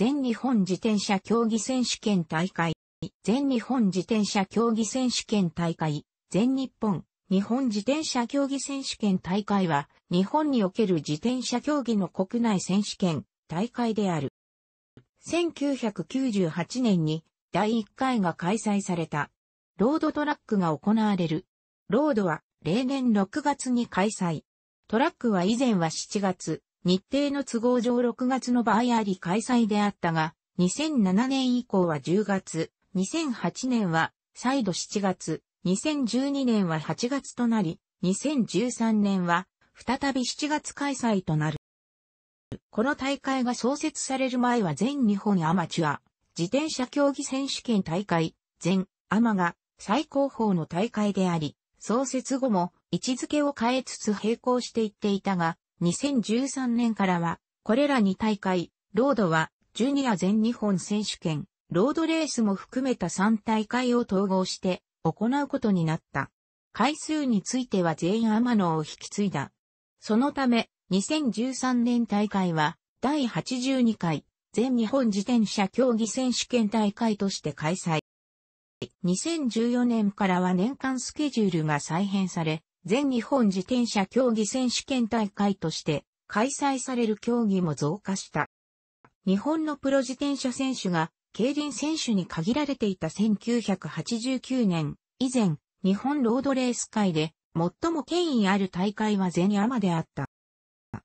全日本自転車競技選手権大会、全日本自転車競技選手権大会、全日本日本自転車競技選手権大会は、日本における自転車競技の国内選手権大会である。1998年に第1回が開催された。ロードトラックが行われる。ロードは例年6月に開催。トラックは以前は7月、日程の都合上6月の場合あり開催であったが、2007年以降は10月、2008年は再度7月、2012年は8月となり、2013年は再び7月開催となる。この大会が創設される前は全日本アマチュア、自転車競技選手権大会、全アマが最高峰の大会であり、創設後も位置づけを変えつつ並行していっていたが、2013年からは、これら2大会、ロードは、ジュニア全日本選手権、ロードレースも含めた3大会を統合して行うことになった。回数については全員天野を引き継いだ。そのため、2013年大会は、第82回、全日本自転車競技選手権大会として開催。2014年からは年間スケジュールが再編され、全日本自転車競技選手権大会として開催される競技も増加した。日本のプロ自転車選手が競輪選手に限られていた1989年以前、日本ロードレース界で最も権威ある大会は全山であった。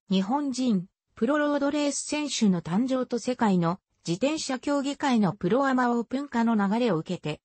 日本人、プロロードレース選手の誕生と世界の自転車競技会のプロアマオープン化の流れを受けて、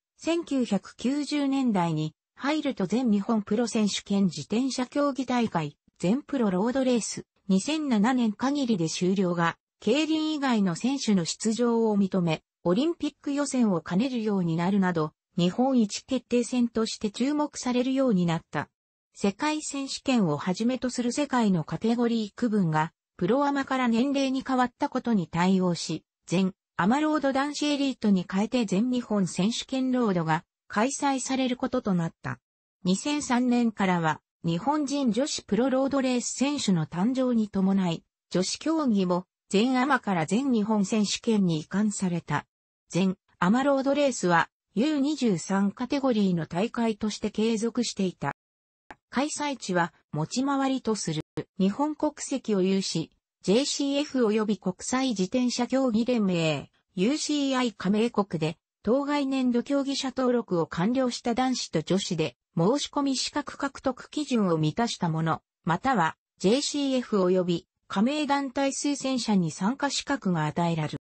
1990年代に入ると全日本プロ選手権自転車競技大会、全プロロードレース、2007年限りで終了が、競輪以外の選手の出場を認め、オリンピック予選を兼ねるようになるなど、日本一決定戦として注目されるようになった。世界選手権をはじめとする世界のカテゴリー区分が、プロアマから年齢に変わったことに対応し、全アマロード男子エリートに変えて全日本選手権ロードが開催されることとなった。2003年からは日本人女子プロロードレース選手の誕生に伴い、女子競技も全アマから全日本選手権に移管された。全アマロードレースは U23 カテゴリーの大会として継続していた。開催地は持ち回りとする日本国籍を有し、JCF 及び国際自転車競技連盟 UCI 加盟国で当該年度競技者登録を完了した男子と女子で、申し込み資格獲得基準を満たしたもの、または JCF 及び加盟団体推薦者に参加資格が与えられる。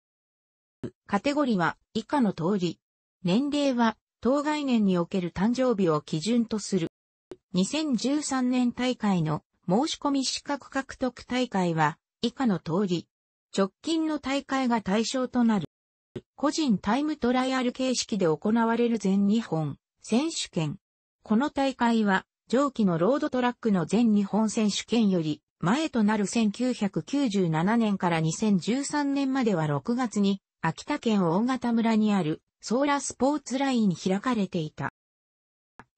カテゴリーは以下の通り。年齢は当該年における誕生日を基準とする。2013年大会の申し込み資格獲得大会は以下の通り。直近の大会が対象となる。個人タイムトライアル形式で行われる全日本選手権。この大会は、上記のロードトラックの全日本選手権より前となる1997年から2013年までは6月に秋田県大型村にあるソーラスポーツラインに開かれていた。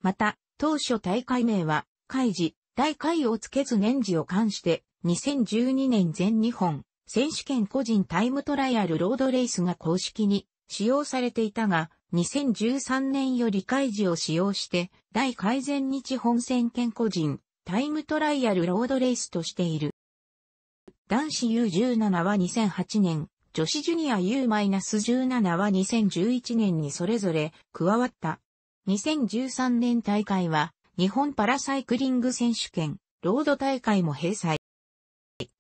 また、当初大会名は、開示、大会をつけず年次を冠して、2012年全日本選手権個人タイムトライアルロードレースが公式に使用されていたが、2013年より開示を使用して、大改善日本選権個人タイムトライアルロードレースとしている。男子 U17 は2008年、女子ジュニア U-17 は2011年にそれぞれ加わった。2013年大会は日本パラサイクリング選手権、ロード大会も閉催。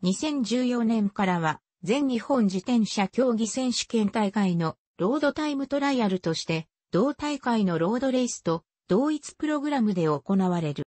2014年からは、全日本自転車競技選手権大会のロードタイムトライアルとして、同大会のロードレースと同一プログラムで行われる。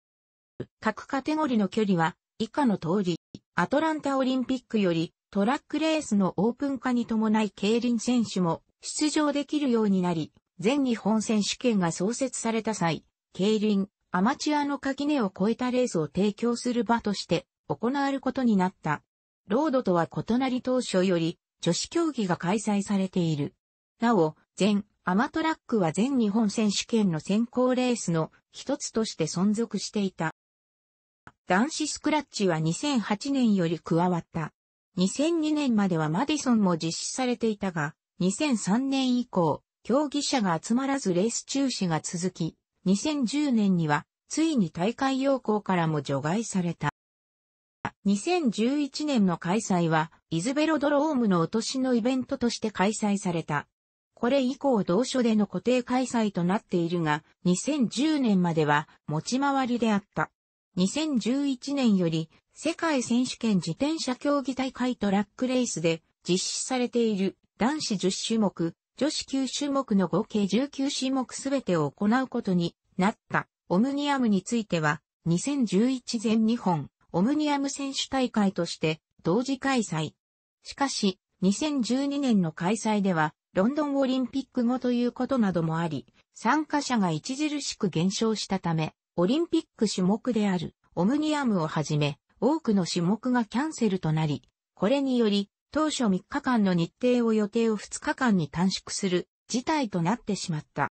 各カテゴリの距離は以下の通り、アトランタオリンピックよりトラックレースのオープン化に伴い競輪選手も出場できるようになり、全日本選手権が創設された際、競輪、アマチュアの垣根を越えたレースを提供する場として行われることになった。ロードとは異なり当初より女子競技が開催されている。なお、全アマトラックは全日本選手権の選考レースの一つとして存続していた。男子スクラッチは2008年より加わった。2002年まではマディソンも実施されていたが、2003年以降、競技者が集まらずレース中止が続き、2010年にはついに大会要項からも除外された。2011年の開催は、イズベロドロームの落としのイベントとして開催された。これ以降同所での固定開催となっているが、2010年までは持ち回りであった。2011年より世界選手権自転車競技大会トラックレースで実施されている男子10種目、女子9種目の合計19種目すべてを行うことになったオムニアムについては2011年日本オムニアム選手大会として同時開催。しかし、2012年の開催では、ロンドンオリンピック後ということなどもあり、参加者が著しく減少したため、オリンピック種目であるオムニアムをはじめ、多くの種目がキャンセルとなり、これにより、当初3日間の日程を予定を2日間に短縮する事態となってしまった。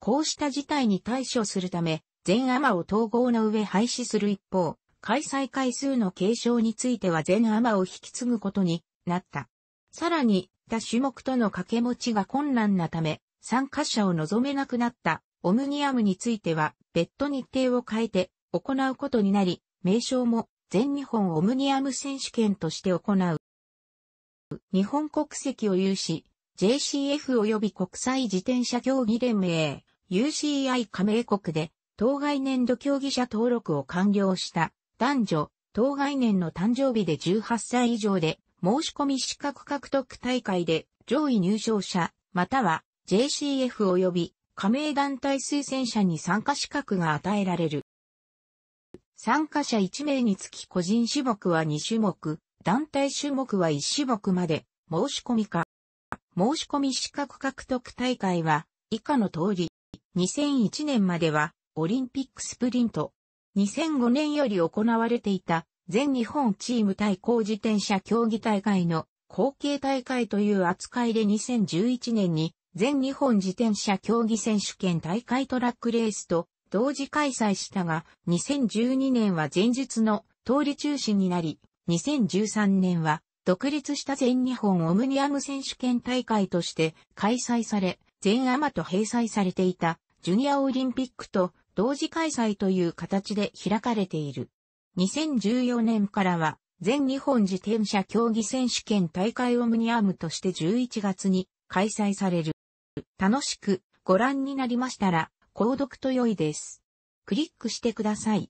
こうした事態に対処するため、全アマを統合の上廃止する一方、開催回数の継承については全アマを引き継ぐことになった。さらに、他種目との掛け持ちが困難なため、参加者を望めなくなったオムニアムについては別途日程を変えて行うことになり、名称も全日本オムニアム選手権として行う。日本国籍を有し、JCF 及び国際自転車競技連盟、UCI 加盟国で、当該年度競技者登録を完了した男女、当概年の誕生日で18歳以上で、申し込み資格獲得大会で上位入賞者、または JCF 及び加盟団体推薦者に参加資格が与えられる。参加者1名につき個人種目は2種目、団体種目は1種目まで申し込みか。申し込み資格獲得大会は以下の通り、2001年まではオリンピックスプリント、2005年より行われていた全日本チーム対抗自転車競技大会の後継大会という扱いで2011年に全日本自転車競技選手権大会トラックレースと同時開催したが2012年は前日の通り中止になり2013年は独立した全日本オムニアム選手権大会として開催され、全アマと閉鎖されていたジュニアオリンピックと同時開催という形で開かれている。2014年からは、全日本自転車競技選手権大会オムニアムとして11月に開催される。楽しくご覧になりましたら、購読と良いです。クリックしてください。